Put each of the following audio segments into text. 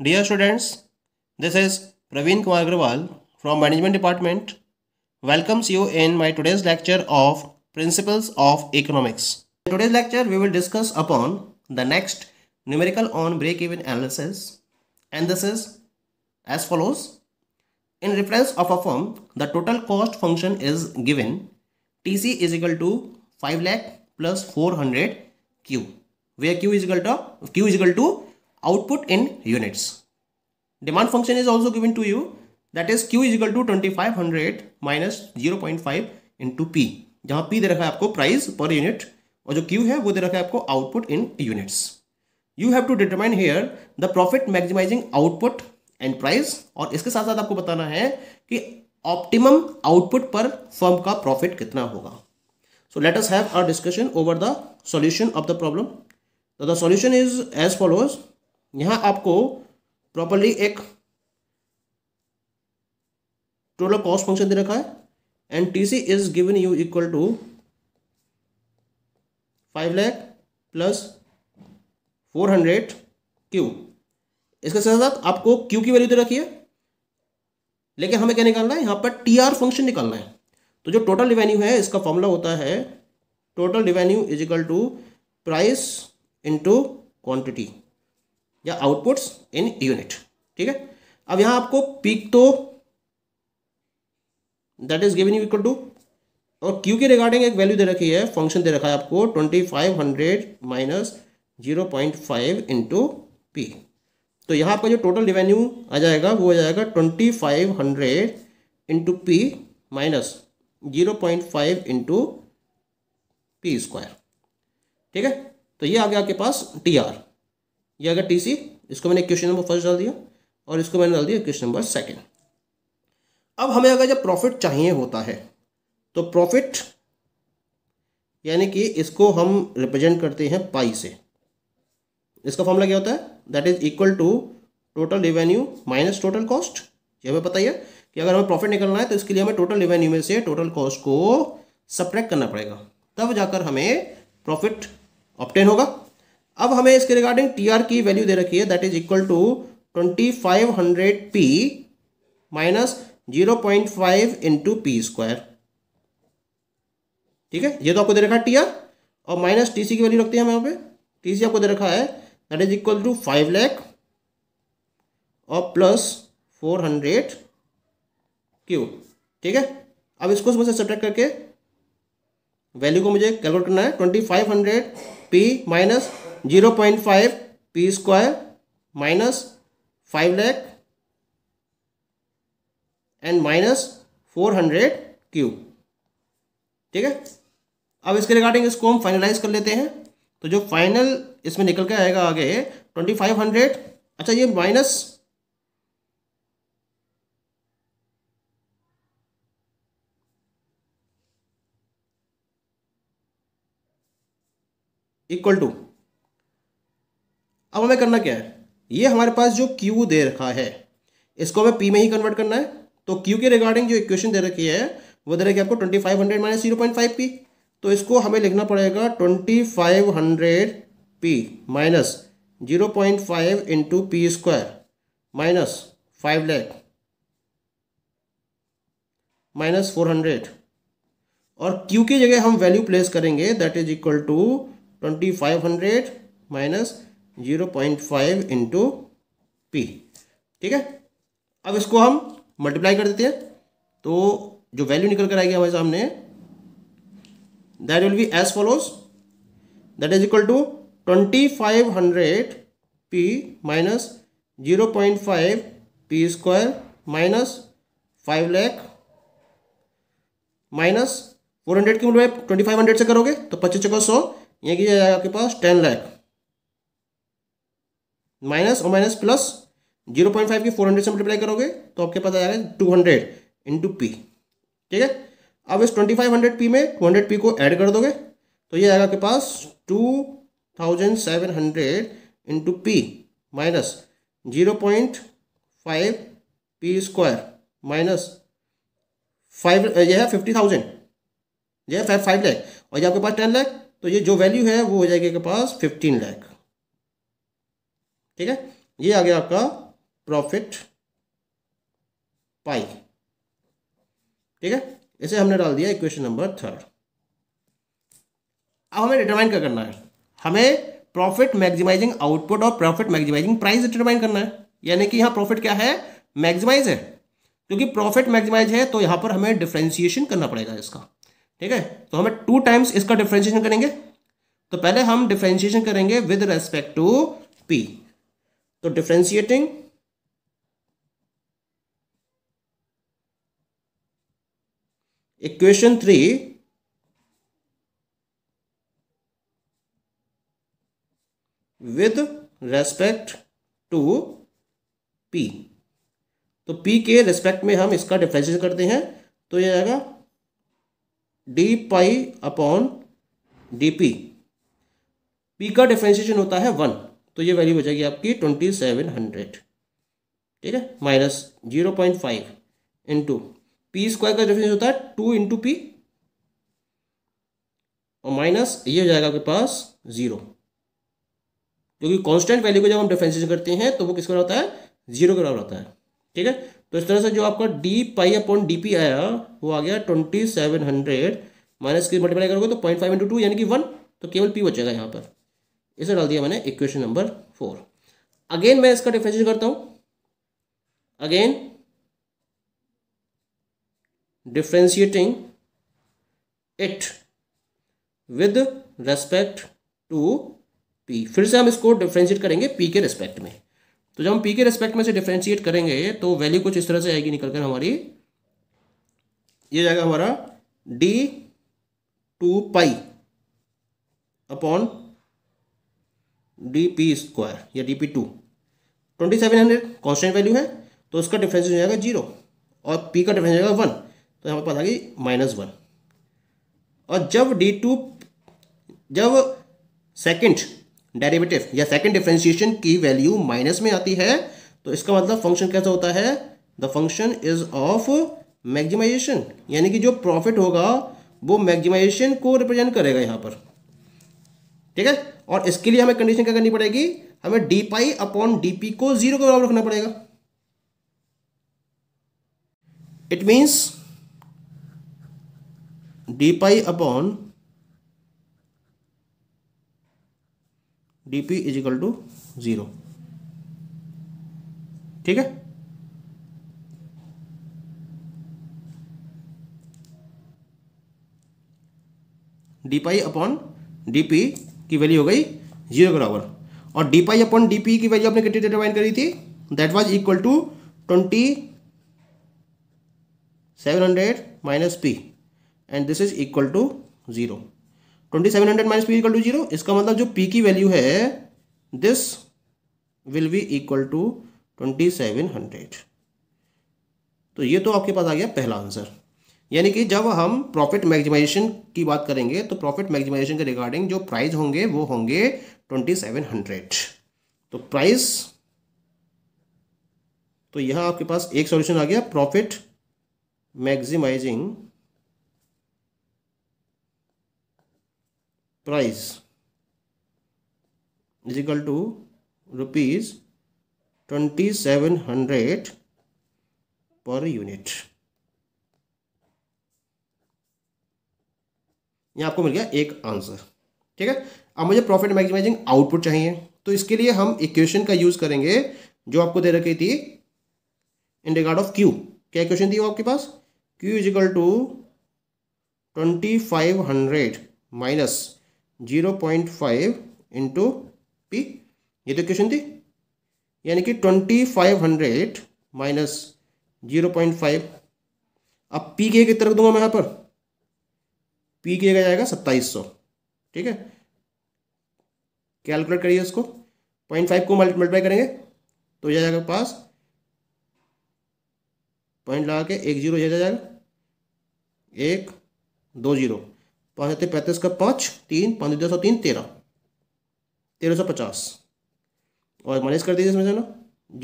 Dear students, this is Praveen Kumar Agrawal from Management Department welcomes you in my today's lecture of Principles of Economics. In today's lecture, we will discuss upon the next numerical on break-even analysis and this is as follows. In reference of a firm, the total cost function is given TC is equal to 5 lakh plus 400 Q where Q is equal to Q is equal to output in units. Demand function is also given to you that is Q is equal to 2500 minus 0.5 into P जहां P दे रखा है आपको price per unit और जो Q है वो दे रखा है आपको output in units you have to determine here the profit maximising output and price और इसके साथ साथ आपको बताना है कि ऑप्टिमम आउटपुट पर फर्म का प्रॉफिट कितना होगा so let us have our discussion over the solution of the problem the solution is as follows यहाँ आपको प्रॉपरली एक टोटल कॉस्ट फंक्शन दे रखा है and T C is given you equal to five lakh plus four hundred Q इसके साथ साथ आपको क्यू की वैल्यू दे रखी है लेकिन हमें क्या निकालना है यहाँ पर टी आर फंक्शन निकालना है तो जो टोटल रिवेन्यू है इसका फॉर्मूला होता है total revenue is equal to price into quantity या आउटपुट्स इन यूनिट ठीक है अब यहाँ आपको पीक तो that is given you equal to और क्यू के रिगार्डिंग एक वैल्यू दे रखी है फंक्शन दे रखा है आपको twenty five hundred minus zero point five into P तो यहाँ आपका जो टोटल रिवेन्यू आ जाएगा वो आ जाएगा twenty five hundred into P minus zero point five into P square ठीक है तो ये आ गया आपके पास टी आर ये अगर टी सी इसको मैंने क्वेश्चन नंबर फर्स्ट डाल दिया और इसको मैंने डाल दिया क्वेश्चन नंबर सेकेंड अब हमें अगर जब प्रॉफिट चाहिए होता है तो प्रॉफिट यानी कि इसको हम रिप्रेजेंट करते हैं पाई से इसका फॉर्मूला क्या होता है that is equal to total revenue minus total cost ये हमें पता ही है कि अगर हमें प्रॉफिट निकलना है तो इसके लिए हमें टोटल रिवेन्यू में से टोटल कॉस्ट को सप्रैक्ट करना पड़ेगा तब जाकर हमें प्रॉफिट ऑप्टेन होगा अब हमें इसके रिगार्डिंग टी आर की वैल्यू दे रखी है that is equal to twenty five hundred P minus zero point five into P square ठीक है ये तो आपको दे रखा है टी आर और माइनस टी सी की वैल्यू रखते हैं हम यहाँ पे टी सी आपको दे रखा है that is equal to five lakh और प्लस फोर हंड्रेड क्यू ठीक है अब इसको उसमें से सब्ट्रैक्ट करके वैल्यू को मुझे कैलकुलेट करना है twenty five hundred P minus zero point five P square minus five lakh and minus four hundred cube ठीक है अब इसके रिगार्डिंग इसको हम फाइनलाइज कर लेते हैं तो जो फाइनल इसमें निकल के आएगा आगे ट्वेंटी फाइव हंड्रेड अच्छा ये माइनस इक्वल टू अब हमें करना क्या है ये हमारे पास जो क्यू दे रखा है इसको हमें पी में ही कन्वर्ट करना है तो क्यू के रिगार्डिंग जो इक्वेशन दे रखी है वो दे रखी है आपको twenty five hundred minus zero point five P तो इसको हमें लिखना पड़ेगा twenty five hundred P minus zero point five into P square minus five lakh minus four hundred और क्यू की जगह हम वैल्यू प्लेस करेंगे that is equal to twenty five hundred minus zero point five into P ठीक है अब इसको हम मल्टीप्लाई कर देते हैं तो जो वैल्यू निकल कर आएगी हमारे सामने that will be as follows that is equal to twenty five hundred P minus zero point five P square minus five lakh minus four hundred की मतलब ट्वेंटी फाइव हंड्रेड से करोगे तो पच्चीस चौका सौ यहाँ की जाएगा आपके पास टेन लैख माइनस और minus plus zero point five की फोर हंड्रेड से मल्टीप्लाई करोगे तो आपके पास आ जाएगा टू हंड्रेड इंटू पी ठीक है अब इस ट्वेंटी फाइव हंड्रेड पी में टू हंड्रेड पी को ऐड कर दोगे तो ये आएगा आपके पास two thousand seven hundred into P minus zero point five P square minus five यह है फिफ्टी थाउजेंड यह है फाइव लैख और ये आपके पास टेन लैख तो ये जो वैल्यू है वो हो जाएगी आपके पास फिफ्टीन लैख ठीक है ये आ गया आपका प्रॉफिट पाई ठीक है इसे हमने डाल दिया इक्वेशन नंबर थर्ड अब हमें डिटरमाइन क्या करना है हमें प्रॉफिट मैक्सिमाइजिंग आउटपुट और प्रॉफिट मैक्सिमाइजिंग प्राइस डिटरमाइन करना है यानी कि यहां प्रॉफिट क्या है मैक्सिमाइज है क्योंकि प्रॉफिट मैक्सिमाइज है तो यहां पर हमें डिफ्रेंसिएशन करना पड़ेगा इसका ठीक है तो हमें टू टाइम्स इसका डिफ्रेंशिएशन करेंगे तो पहले हम डिफ्रेंशिएशन करेंगे विद रेस्पेक्ट टू पी तो differentiating equation three with respect to P तो पी के रेस्पेक्ट में हम इसका डिफ्रेंशिएशन करते हैं तो ये आएगा D pi upon D P P का डिफ्रेंशिएशन होता है वन तो ये वैल्यू जाएगी आपकी ट्वेंटी सेवन हंड्रेड ठीक है minus zero point five into P square का डिफरेंस होता है टू इंटू पी और माइनस ये हो जाएगा आपके पास ज़ीरो क्योंकि कांस्टेंट वैल्यू को जब हम डिफरेंस करते हैं तो वो बराबर होता है जीरो के बराबर होता है ठीक है तो इस तरह से जो आपका D pi upon D P आया वो आ गया ट्वेंटी सेवन हंड्रेड माइनस की मल्टीप्लाई करोगे तो पॉइंट फाइव इंटू टू यानी कि वन तो केवल पी बचेगा यहाँ पर इसे डाल दिया मैंने इक्वेशन नंबर फोर अगेन मैं इसका डिफ्रेंशिएट करता हूं again differentiating it with respect to P फिर से हम इसको डिफ्रेंशिएट करेंगे पी के रेस्पेक्ट में तो जब हम पी के रेस्पेक्ट में से डिफ्रेंशिएट करेंगे तो वैल्यू कुछ इस तरह से आएगी निकलकर हमारी ये जाएगा हमारा D two pi upon D P square या D P two twenty seven hundred constant value है तो उसका डिफरेंस हो जाएगा जीरो और पी का डिफरेंस हो जाएगा वन तो यहाँ पर आ गई माइनस वन और जब डी टू जब सेकेंड डेरिवेटिव या सेकेंड डिफ्रेंशिएशन की वैल्यू माइनस में आती है तो इसका मतलब फंक्शन कैसा होता है the function is of maximization यानी कि जो प्रॉफिट होगा वो मैक्सिमाइजेशन को रिप्रेजेंट करेगा यहाँ पर ठीक है और इसके लिए हमें कंडीशन क्या करनी पड़ेगी हमें D pi upon D P को जीरो के बराबर रखना पड़ेगा it means D pi upon D P is equal to zero ठीक है D pi upon D P की वैल्यू हो गई जीरो के बराबर और D pi upon D P की वैल्यू आपने कितनी डिटरमाइन करी थी that was equal to twenty seven hundred minus P and this is equal to zero twenty seven hundred minus P equal to zero इसका मतलब जो पी की value है this will be equal to twenty seven hundred तो ये तो आपके पास आ गया पहला आंसर यानी कि जब हम प्रॉफिट मैक्सिमाइजेशन की बात करेंगे तो प्रॉफिट मैक्सिमाइजेशन के रिगार्डिंग जो प्राइस होंगे वो होंगे ट्वेंटी सेवन हंड्रेड तो प्राइस तो यह आपके पास एक सॉल्यूशन आ गया profit maximising price is equal to rupees twenty seven hundred per unit यहाँ आपको मिल गया एक आंसर ठीक है अब मुझे प्रॉफिट मैक्सिमाइजिंग आउटपुट चाहिए तो इसके लिए हम इक्वेशन का यूज़ करेंगे जो आपको दे रखी थी इन रिगार्ड ऑफ क्यू क्या इक्वेशन थी वो आपके पास Q is equal to twenty five hundred minus zero point five into P ये तो इक्वेशन थी यानी कि twenty five hundred minus zero point five अब पी के कितना रख दूंगा मैं यहाँ पर पी के जगह जाएगा सत्ताईस सौ ठीक है कैलकुलेट करिए इसको पॉइंट फाइव को मल्टीप्लाई करेंगे तो यह जाएगा पास पॉइंट लगा के एक जीरो यह जाएगा एक दो जीरो पाँच सत्तर पैंतीस का पाँच तीन पाँच दो सौ तीन तेरह तेरह सौ पचास और माइनस कर दीजिए इसमें से ना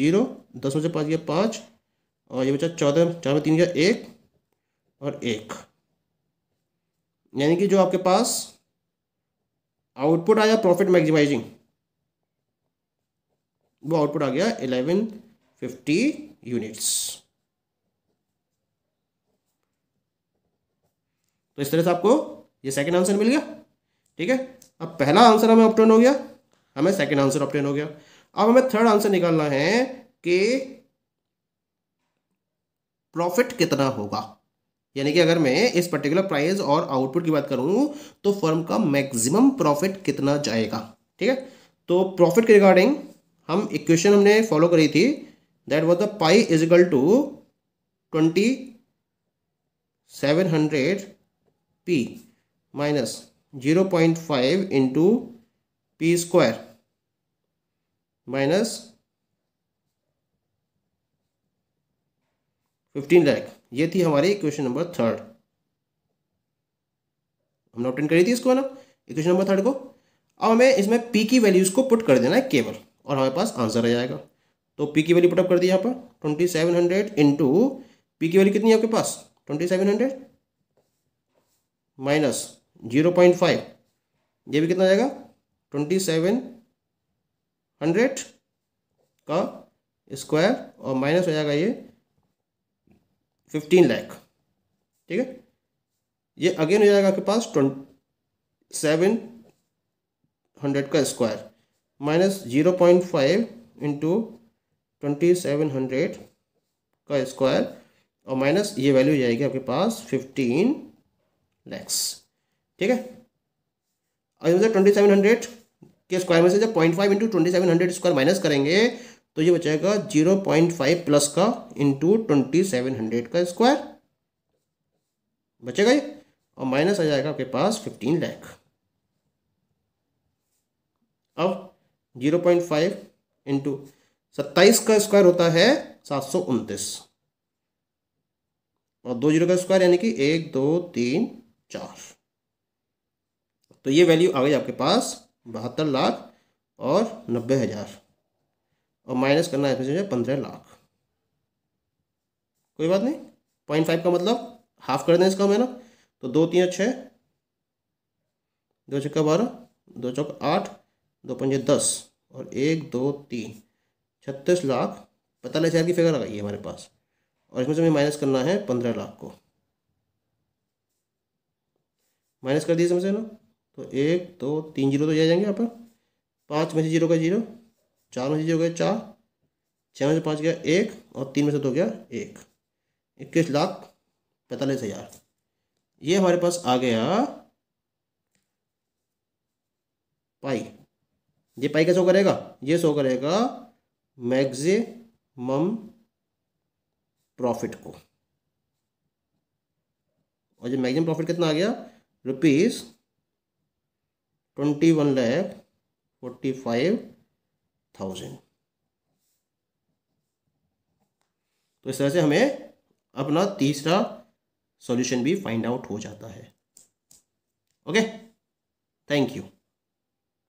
जीरो दस में से पाँच गया पाँच और ये बचा चौदह चार में तीन गया एक और एक यानी कि जो आपके पास आउटपुट आया प्रॉफिट मैक्सिमाइजिंग वो आउटपुट आ गया इलेवन फिफ्टी यूनिट्स तो इस तरह से आपको ये सेकंड आंसर मिल गया ठीक है अब पहला आंसर हमें ऑप्टेन हो गया हमें सेकंड आंसर ऑप्टेन हो गया अब हमें थर्ड आंसर निकालना है कि प्रॉफिट कितना होगा यानी कि अगर मैं इस पर्टिकुलर प्राइस और आउटपुट की बात करूं तो फर्म का मैक्सिमम प्रॉफिट कितना जाएगा ठीक है तो प्रॉफिट के रिगार्डिंग हम इक्वेशन हमने फॉलो करी थी that was the pi is equal to twenty seven hundred P minus zero point five into P square minus fifteen lakh ये थी हमारी इक्वेशन नंबर थर्ड हमने ऑप्टेन करी थी इसको है ना इक्वेशन नंबर थर्ड को अब हमें इसमें पी की वैल्यूज़ को पुट कर देना है केवल और हमारे पास आंसर आ जाएगा तो पी की वैल्यू पुटअप कर दी यहाँ पर twenty seven hundred into P की वैल्यू कितनी है आपके पास twenty seven hundred minus zero point five ये भी कितना आएगा ट्वेंटी सेवन हंड्रेड का स्क्वायर और माइनस हो जाएगा ये फिफ्टीन लैख ठीक है ये अगेन हो जाएगा आपके पास ट्वेंट सेवन हंड्रेड का square minus zero point five into twenty seven hundred का स्क्वायर और माइनस ये वैल्यू जाएगी आपके पास फिफ्टीन लैक्स ठीक है और ट्वेंटी सेवन हंड्रेड के स्क्वायर में से जब point five into twenty seven hundred square minus करेंगे तो ये बचाएगा जीरो पॉइंट फाइव प्लस का इंटू ट्वेंटी सेवन हंड्रेड का स्क्वायर बचेगा ये और माइनस आ जाएगा आपके पास फिफ्टीन लैख अब जीरो पॉइंट फाइव इंटू सत्ताईस का स्क्वायर होता है सात सौ उनतीस और दो जीरो का स्क्वायर यानी कि एक दो तीन चार तो ये वैल्यू आ गई आपके पास बहत्तर लाख और नब्बे हज़ार और माइनस करना है इसमें से पंद्रह लाख कोई बात नहीं पॉइंट फाइव का मतलब हाफ कर दें इसका मैं ना तो दो तीन छः दो चक्का बारह दो चौक आठ दो पंजे दस और एक दो तीन छत्तीस लाख पैंतालीस हज़ार की फिगर लगाई है हमारे पास और इसमें से हमें माइनस करना है पंद्रह लाख को माइनस कर दिए इसमें से ना तो एक दो तीन जीरो तो जा जाएंगे यहाँ पर पाँच में से जीरो का जीरो चार में चीज़ें हो गया चार छः में से पाँच गया एक और तीन में से दो गया एक इक्कीस लाख पैंतालीस हज़ार ये हमारे पास आ गया पाई ये पाई कैसे करेगा ये सो करेगा मैक्सिमम प्रॉफिट को और जो मैक्सिमम प्रॉफिट कितना आ गया rupees twenty one lakh forty five thousand तो इस तरह से हमें अपना तीसरा सॉल्यूशन भी फाइंड आउट हो जाता है ओके थैंक यू